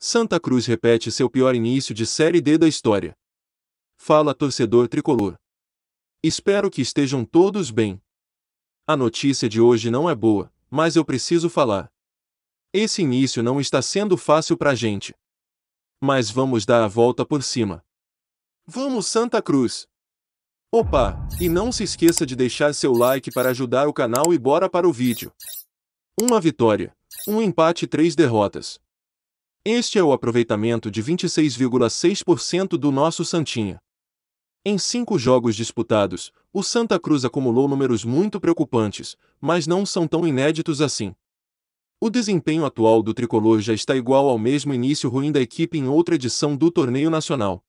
Santa Cruz repete seu pior início de Série D da história. Fala torcedor tricolor. Espero que estejam todos bem. A notícia de hoje não é boa, mas eu preciso falar. Esse início não está sendo fácil pra gente. Mas vamos dar a volta por cima. Vamos Santa Cruz! Opa, e não se esqueça de deixar seu like para ajudar o canal e bora para o vídeo. Uma vitória, um empate e três derrotas. Este é o aproveitamento de 26,6% do nosso Santinha. Em cinco jogos disputados, o Santa Cruz acumulou números muito preocupantes, mas não são tão inéditos assim. O desempenho atual do tricolor já está igual ao mesmo início ruim da equipe em outra edição do torneio nacional.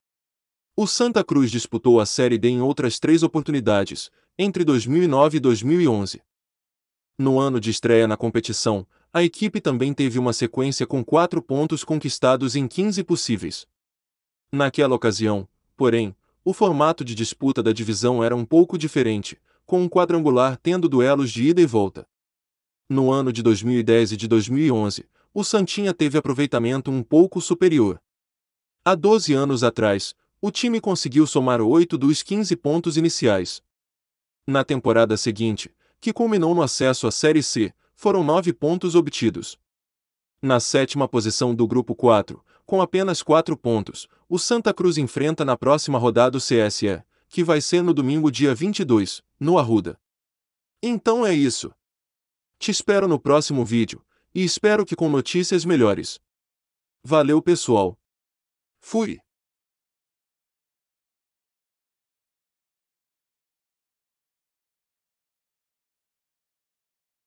O Santa Cruz disputou a Série D em outras três oportunidades, entre 2009 e 2011. No ano de estreia na competição, a equipe também teve uma sequência com quatro pontos conquistados em 15 possíveis. Naquela ocasião, porém, o formato de disputa da divisão era um pouco diferente, com um quadrangular tendo duelos de ida e volta. No ano de 2010 e de 2011, o Santinha teve aproveitamento um pouco superior. Há 12 anos atrás, o time conseguiu somar 8 dos 15 pontos iniciais. Na temporada seguinte, que culminou no acesso à Série C, foram nove pontos obtidos. Na sétima posição do grupo 4, com apenas quatro pontos, o Santa Cruz enfrenta na próxima rodada o CSE, que vai ser no domingo dia 22, no Arruda. Então é isso. Te espero no próximo vídeo, e espero que com notícias melhores. Valeu pessoal. Fui!